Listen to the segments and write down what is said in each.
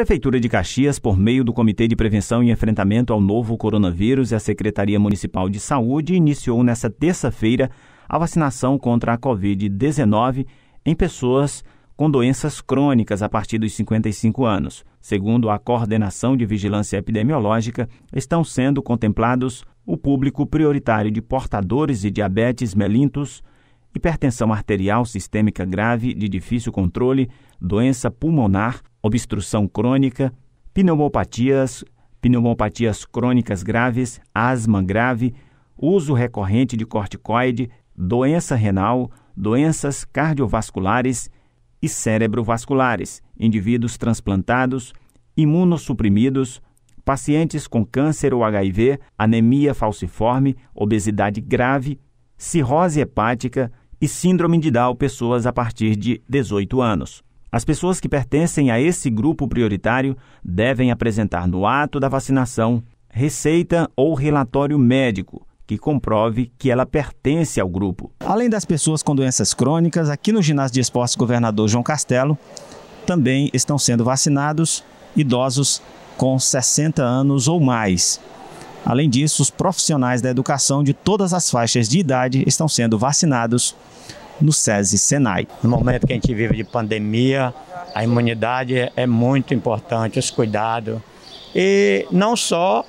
Prefeitura de Caxias, por meio do Comitê de Prevenção e Enfrentamento ao Novo Coronavírus e a Secretaria Municipal de Saúde, iniciou nesta terça-feira a vacinação contra a Covid-19 em pessoas com doenças crônicas a partir dos 55 anos. Segundo a Coordenação de Vigilância Epidemiológica, estão sendo contemplados o público prioritário de portadores de diabetes mellitus, hipertensão arterial sistêmica grave de difícil controle, doença pulmonar, obstrução crônica, pneumopatias, pneumopatias crônicas graves, asma grave, uso recorrente de corticoide, doença renal, doenças cardiovasculares e cerebrovasculares, indivíduos transplantados, imunossuprimidos, pacientes com câncer ou HIV, anemia falciforme, obesidade grave, cirrose hepática e síndrome de Down pessoas a partir de 18 anos. As pessoas que pertencem a esse grupo prioritário devem apresentar no ato da vacinação receita ou relatório médico que comprove que ela pertence ao grupo. Além das pessoas com doenças crônicas, aqui no ginásio de esportes Governador João Castelo também estão sendo vacinados idosos com 60 anos ou mais. Além disso, os profissionais da educação de todas as faixas de idade estão sendo vacinados no SESI Senai. No momento que a gente vive de pandemia, a imunidade é muito importante, os cuidados. E não só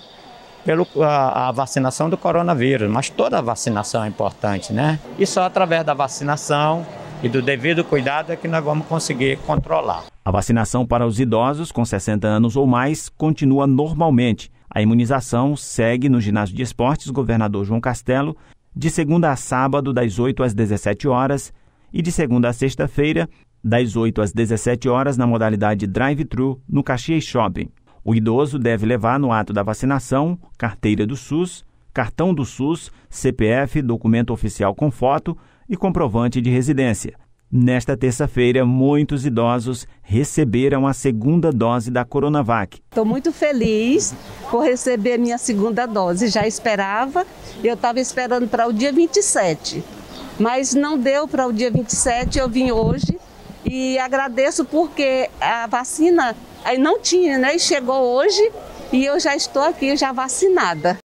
pelo, a, a, vacinação do coronavírus, mas toda a vacinação é importante, né? E só através da vacinação e do devido cuidado é que nós vamos conseguir controlar. A vacinação para os idosos com 60 anos ou mais continua normalmente. A imunização segue no ginásio de esportes Governador João Castelo de segunda a sábado, das 8 às 17 horas, e de segunda a sexta-feira, das 8 às 17 horas, na modalidade drive-thru, no Caxias Shopping. O idoso deve levar no ato da vacinação carteira do SUS, cartão do SUS, CPF, documento oficial com foto e comprovante de residência. Nesta terça-feira, muitos idosos receberam a segunda dose da Coronavac. Estou muito feliz por receber minha segunda dose. Já esperava, eu estava esperando para o dia 27, mas não deu para o dia 27. Eu vim hoje e agradeço porque a vacina aí não tinha, né? E chegou hoje e eu já estou aqui, já vacinada.